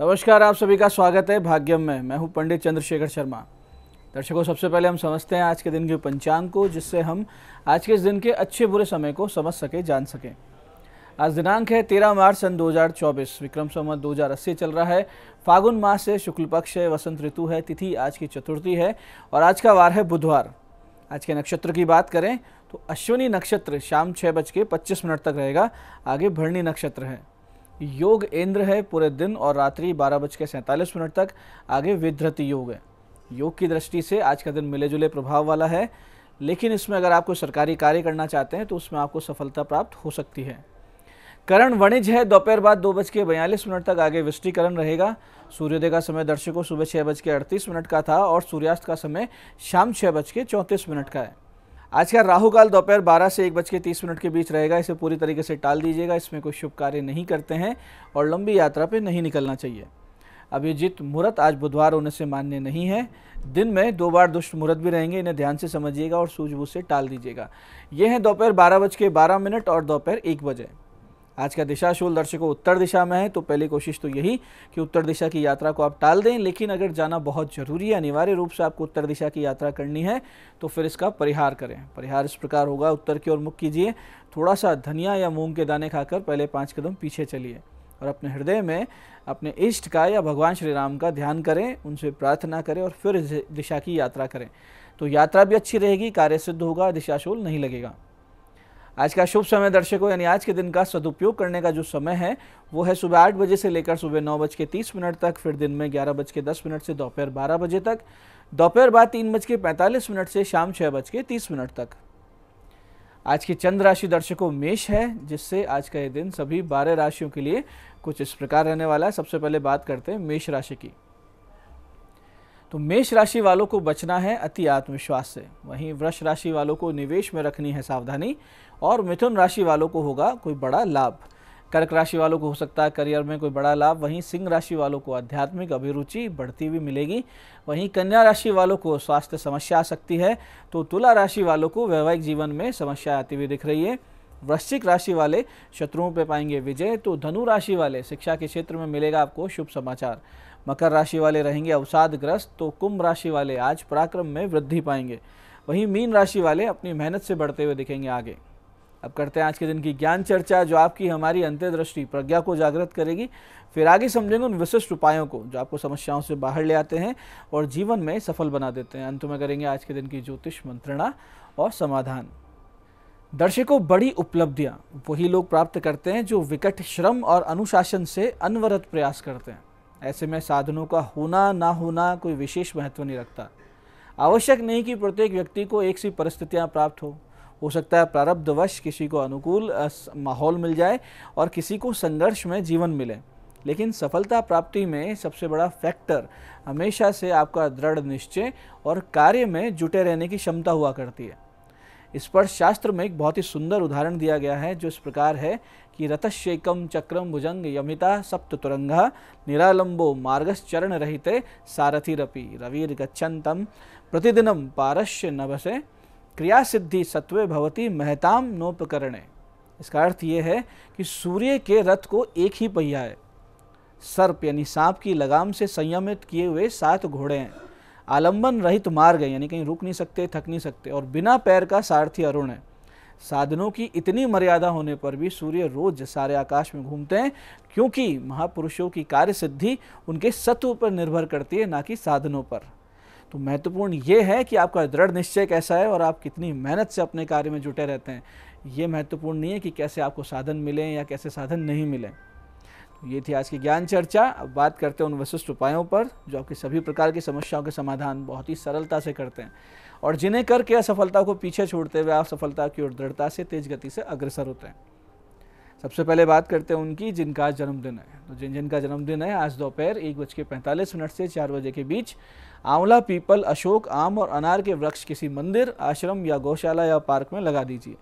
नमस्कार आप सभी का स्वागत है भाग्यम में मैं हूं पंडित चंद्रशेखर शर्मा दर्शकों सबसे पहले हम समझते हैं आज के दिन के पंचांग को जिससे हम आज के इस दिन के अच्छे बुरे समय को समझ सकें जान सकें आज दिनांक है 13 मार्च सन 2024 विक्रम संवत 2080 चल रहा है फागुन मास से शुक्ल पक्ष है वसंत ऋतु है तिथि आज की चतुर्थी है और आज का वार है बुधवार आज के नक्षत्र की बात करें तो अश्विनी नक्षत्र शाम छः बज के पच्चीस मिनट तक रहेगा आगे भरणी नक्षत्र है योग इंद्र है पूरे दिन और रात्रि बारह बज के सैंतालीस मिनट तक आगे विधृति योग है योग की दृष्टि से आज का दिन मिले जुले प्रभाव वाला है लेकिन इसमें अगर आप कोई सरकारी कार्य करना चाहते हैं तो उसमें आपको सफलता प्राप्त हो सकती है करण वणिज है दोपहर बाद दो बज के बयालीस मिनट तक आगे विष्टीकरण रहेगा सूर्योदय का समय दर्शकों सुबह छः बज के अड़तीस मिनट का था और सूर्यास्त का समय शाम छः बज के चौंतीस मिनट का है आज का राहु काल दोपहर 12 से एक बज के तीस मिनट के बीच रहेगा इसे पूरी तरीके से टाल दीजिएगा इसमें कोई शुभ कार्य नहीं करते हैं और लंबी यात्रा पे नहीं निकलना चाहिए अभिजीत मुहूर्त आज बुधवार होने से मान्य नहीं है दिन में दो बार दुष्ट मुहूर्त भी रहेंगे इन्हें ध्यान से समझिएगा और सूझबूझ से टाल दीजिएगा ये हैं दोपहर बारह बज के बारह मिनट और दोपहर एक बजे आज का दिशाशूल दर्शकों उत्तर दिशा में है तो पहली कोशिश तो यही कि उत्तर दिशा की यात्रा को आप टाल दें लेकिन अगर जाना बहुत ज़रूरी है अनिवार्य रूप से आपको उत्तर दिशा की यात्रा करनी है तो फिर इसका परिहार करें परिहार इस प्रकार होगा उत्तर की ओर मुख कीजिए थोड़ा सा धनिया या मूंग के दाने खाकर पहले पाँच कदम पीछे चलिए और अपने हृदय में अपने इष्ट का या भगवान श्री राम का ध्यान करें उनसे प्रार्थना करें और फिर दिशा की यात्रा करें तो यात्रा भी अच्छी रहेगी कार्य सिद्ध होगा दिशाशूल नहीं लगेगा आज का शुभ समय दर्शकों यानी आज के दिन का सदुपयोग करने का जो समय है वो है सुबह आठ बजे से लेकर सुबह नौ बज के तीस मिनट तक फिर दिन में ग्यारह बज के दस मिनट से दोपहर बारह बजे तक दोपहर बाद तीन बज के पैंतालीस मिनट से शाम छः बज के तीस मिनट तक आज की चंद्र राशि दर्शकों मेष है जिससे आज का ये दिन सभी बारह राशियों के लिए कुछ इस प्रकार रहने वाला है सबसे पहले बात करते हैं मेष राशि की तो मेष राशि वालों को बचना है अति आत्मविश्वास से वहीं वृक्ष राशि वालों को निवेश में रखनी है सावधानी और मिथुन राशि वालों को होगा कोई बड़ा लाभ कर्क राशि वालों को हो सकता है करियर में कोई बड़ा लाभ वहीं सिंह राशि वालों को आध्यात्मिक अभिरुचि बढ़ती हुई मिलेगी वहीं कन्या राशि वालों को स्वास्थ्य समस्या आ सकती है तो तुला राशि वालों को वैवाहिक जीवन में समस्या आती हुई दिख रही है वृश्चिक राशि वाले शत्रुओं पर पाएंगे विजय तो धनु राशि वाले शिक्षा के क्षेत्र में मिलेगा आपको शुभ समाचार मकर राशि वाले रहेंगे अवसादग्रस्त तो कुंभ राशि वाले आज पराक्रम में वृद्धि पाएंगे वहीं मीन राशि वाले अपनी मेहनत से बढ़ते हुए दिखेंगे आगे अब करते हैं आज के दिन की ज्ञान चर्चा जो आपकी हमारी अंत्यदृष्टि प्रज्ञा को जागृत करेगी फिर आगे समझेंगे उन विशिष्ट उपायों को जो आपको समस्याओं से बाहर ले आते हैं और जीवन में सफल बना देते हैं अंत में करेंगे आज के दिन की ज्योतिष मंत्रणा और समाधान दर्शकों बड़ी उपलब्धियां वही लोग प्राप्त करते हैं जो विकट श्रम और अनुशासन से अनवरत प्रयास करते हैं ऐसे में साधनों का होना ना होना कोई विशेष महत्व नहीं रखता आवश्यक नहीं कि प्रत्येक व्यक्ति को एक सी परिस्थितियाँ प्राप्त हो हो सकता है प्रारब्धवश किसी को अनुकूल माहौल मिल जाए और किसी को संघर्ष में जीवन मिले लेकिन सफलता प्राप्ति में सबसे बड़ा फैक्टर हमेशा से आपका दृढ़ निश्चय और कार्य में जुटे रहने की क्षमता हुआ करती है स्पर्श शास्त्र में एक बहुत ही सुंदर उदाहरण दिया गया है जो इस प्रकार है कि रतशेकम चक्रम भुजंग यमिता सप्त तुरंगा निरालंबो मार्गश्चरण रहते सारथिरपि रवीर गच्छन्तम प्रतिदिनम पारश्य नभसे क्रिया सिद्धि सत्वे भवती महताम नोपकरणे इसका अर्थ ये है कि सूर्य के रथ को एक ही पहिया है सर्प यानी सांप की लगाम से संयमित किए हुए सात घोड़े हैं आलंबन रहित मार्ग है यानी कहीं रुक नहीं सकते थक नहीं सकते और बिना पैर का सारथी अरुण है साधनों की इतनी मर्यादा होने पर भी सूर्य रोज सारे आकाश में घूमते हैं क्योंकि महापुरुषों की कार्य सिद्धि उनके सत्व पर निर्भर करती है ना कि साधनों पर तो महत्वपूर्ण ये है कि आपका दृढ़ निश्चय कैसा है और आप कितनी मेहनत से अपने कार्य में जुटे रहते हैं ये महत्वपूर्ण नहीं है कि कैसे आपको साधन मिलें या कैसे साधन नहीं मिलें ये थी आज की ज्ञान चर्चा अब बात करते हैं उन विशिष्ट उपायों पर जो आपकी सभी प्रकार की समस्याओं के समाधान बहुत ही सरलता से करते हैं और जिन्हें करके असफलता को पीछे छोड़ते हुए आप सफलता की ओर दृढ़ता से तेज गति से अग्रसर होते हैं सबसे पहले बात करते हैं उनकी जिनका जन्मदिन है तो जिन जिनका जन्मदिन है आज दोपहर एक बज के पैंतालीस मिनट से चार बजे के बीच आंवला पीपल अशोक आम और अनार के वृक्ष किसी मंदिर आश्रम या गौशाला या पार्क में लगा दीजिए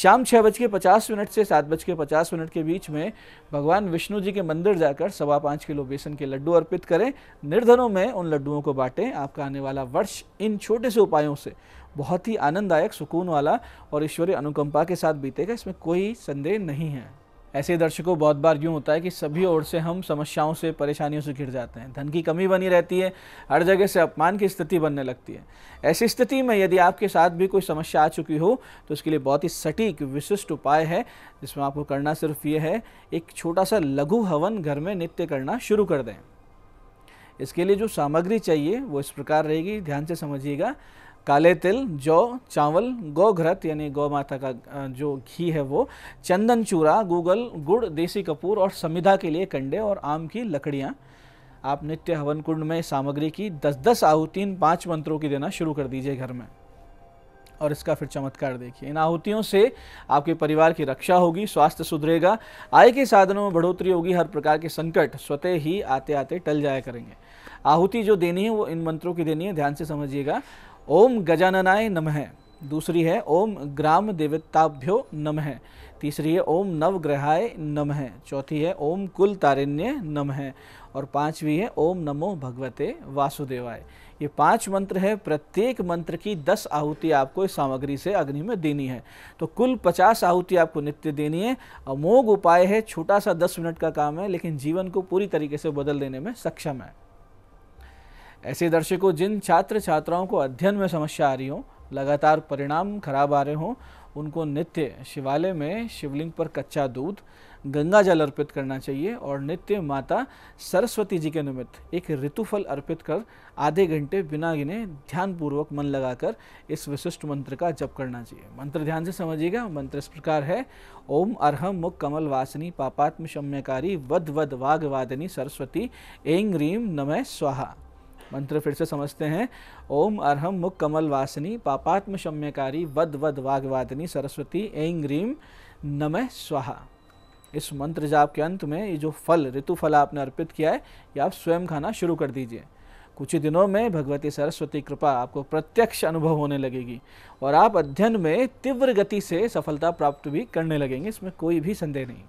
शाम छः बज के पचास मिनट से सात बज के पचास मिनट के बीच में भगवान विष्णु जी के मंदिर जाकर सवा पाँच किलो बेसन के लड्डू अर्पित करें निर्धनों में उन लड्डुओं को बांटें आपका आने वाला वर्ष इन छोटे से उपायों से बहुत ही आनंददायक सुकून वाला और ईश्वरीय अनुकंपा के साथ बीतेगा इसमें कोई संदेह नहीं है ऐसे दर्शकों बहुत बार यूँ होता है कि सभी ओर से हम समस्याओं से परेशानियों से घिर जाते हैं धन की कमी बनी रहती है हर जगह से अपमान की स्थिति बनने लगती है ऐसी स्थिति में यदि आपके साथ भी कोई समस्या आ चुकी हो तो उसके लिए बहुत ही सटीक विशिष्ट उपाय है जिसमें आपको करना सिर्फ ये है एक छोटा सा लघु हवन घर में नित्य करना शुरू कर दें इसके लिए जो सामग्री चाहिए वो इस प्रकार रहेगी ध्यान से समझिएगा काले तिल जौ चावल गौघ्रत यानी गौ माता का जो घी है वो चंदन चूरा गूगल गुड़ देसी कपूर और समिधा के लिए कंडे और आम की लकड़ियाँ आप नित्य हवन कुंड में सामग्री की दस दस आहुतिन पाँच मंत्रों की देना शुरू कर दीजिए घर में और इसका फिर चमत्कार देखिए इन आहुतियों से आपके परिवार की रक्षा होगी स्वास्थ्य सुधरेगा आय के साधनों में बढ़ोतरी होगी हर प्रकार के संकट स्वतः ही आते आते टल जाया करेंगे आहुति जो देनी है वो इन मंत्रों की देनी है ध्यान से समझिएगा ओम गजाननाय नमः दूसरी है ओम ग्राम देवताभ्यो नमः तीसरी है ओम नवग्रहाय नमः चौथी है ओम कुल तारिण्य नमः और पांचवी है ओम नमो भगवते वासुदेवाय ये पांच मंत्र है प्रत्येक मंत्र की दस आहुति आपको इस सामग्री से अग्नि में देनी है तो कुल पचास आहुति आपको नित्य देनी है अमोघ उपाय है छोटा सा दस मिनट का काम है लेकिन जीवन को पूरी तरीके से बदल देने में सक्षम है ऐसे दर्शकों जिन छात्र छात्राओं को अध्ययन में समस्या आ रही हो लगातार परिणाम खराब आ रहे हों उनको नित्य शिवालय में शिवलिंग पर कच्चा दूध गंगा जल अर्पित करना चाहिए और नित्य माता सरस्वती जी के निमित्त एक ऋतुफल अर्पित कर आधे घंटे बिना गिने ध्यानपूर्वक मन लगाकर इस विशिष्ट मंत्र का जप करना चाहिए मंत्र ध्यान से समझिएगा मंत्र इस प्रकार है ओम अरहम मुख कमल वासनी पापात्म शम्यकारी वद वद वाग वादिनी सरस्वती एंग रीम नमः स्वाहा मंत्र फिर से समझते हैं ओम अरहम मुख कमल वासनी पापात्म शम्यकारी वद वद वाघवादिनी सरस्वती ऐं ग्रीम नमः स्वाहा इस मंत्र जाप के अंत में ये जो फल ऋतु फल आपने अर्पित किया है ये आप स्वयं खाना शुरू कर दीजिए कुछ ही दिनों में भगवती सरस्वती कृपा आपको प्रत्यक्ष अनुभव होने लगेगी और आप अध्ययन में तीव्र गति से सफलता प्राप्त भी करने लगेंगे इसमें कोई भी संदेह नहीं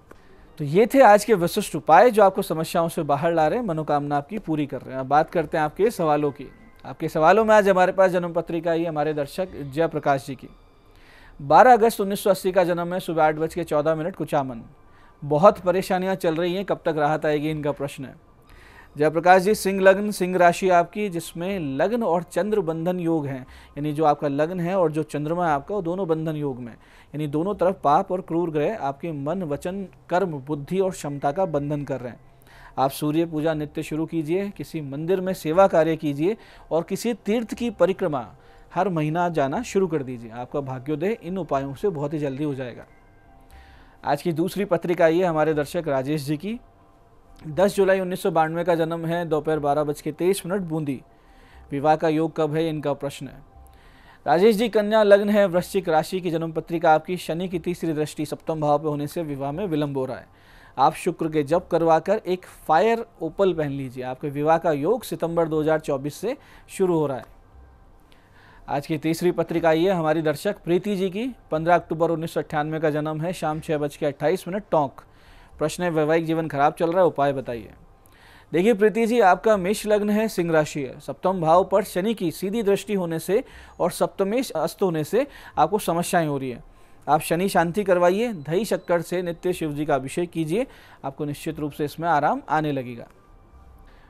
तो ये थे आज के विशिष्ट उपाय जो आपको समस्याओं से बाहर ला रहे हैं मनोकामना आपकी पूरी कर रहे हैं बात करते हैं आपके सवालों की आपके सवालों में आज हमारे पास जन्म पत्रिका ही हमारे दर्शक जयप्रकाश जी की 12 अगस्त 1980 का जन्म है सुबह आठ बज के चौदह मिनट कुचामन बहुत परेशानियां चल रही हैं कब तक राहत आएगी इनका प्रश्न है जयप्रकाश जी सिंह लग्न सिंह राशि आपकी जिसमें लग्न और चंद्र बंधन योग हैं यानी जो आपका लग्न है और जो चंद्रमा है आपका वो दोनों बंधन योग में यानी दोनों तरफ पाप और क्रूर ग्रह आपके मन वचन कर्म बुद्धि और क्षमता का बंधन कर रहे हैं आप सूर्य पूजा नित्य शुरू कीजिए किसी मंदिर में सेवा कार्य कीजिए और किसी तीर्थ की परिक्रमा हर महीना जाना शुरू कर दीजिए आपका भाग्योदय इन उपायों से बहुत ही जल्दी हो जाएगा आज की दूसरी पत्रिका ये हमारे दर्शक राजेश जी की दस जुलाई उन्नीस का जन्म है दोपहर बारह बज के तेईस मिनट बूंदी विवाह का योग कब है इनका प्रश्न है राजेश जी कन्या लग्न है वृश्चिक राशि की जन्म पत्रिका आपकी शनि की तीसरी दृष्टि सप्तम भाव पर होने से विवाह में विलंब हो रहा है आप शुक्र के जप करवा कर एक फायर ओपल पहन लीजिए आपके विवाह का योग सितंबर 2024 से शुरू हो रहा है आज की तीसरी पत्रिका ये हमारी दर्शक प्रीति जी की 15 अक्टूबर उन्नीस का जन्म है शाम छः बज के अट्ठाईस मिनट टोंक प्रश्न है वैवाहिक जीवन खराब चल रहा है उपाय बताइए देखिए प्रीति जी आपका मेष लग्न है सिंह राशि है सप्तम भाव पर शनि की सीधी दृष्टि होने से और सप्तमेश अस्त होने से आपको समस्याएं हो रही है आप शनि शांति करवाइए दही शक्कर से नित्य शिव जी का अभिषेक कीजिए आपको निश्चित रूप से इसमें आराम आने लगेगा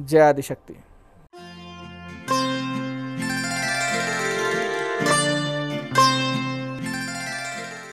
जय आदिशक्ति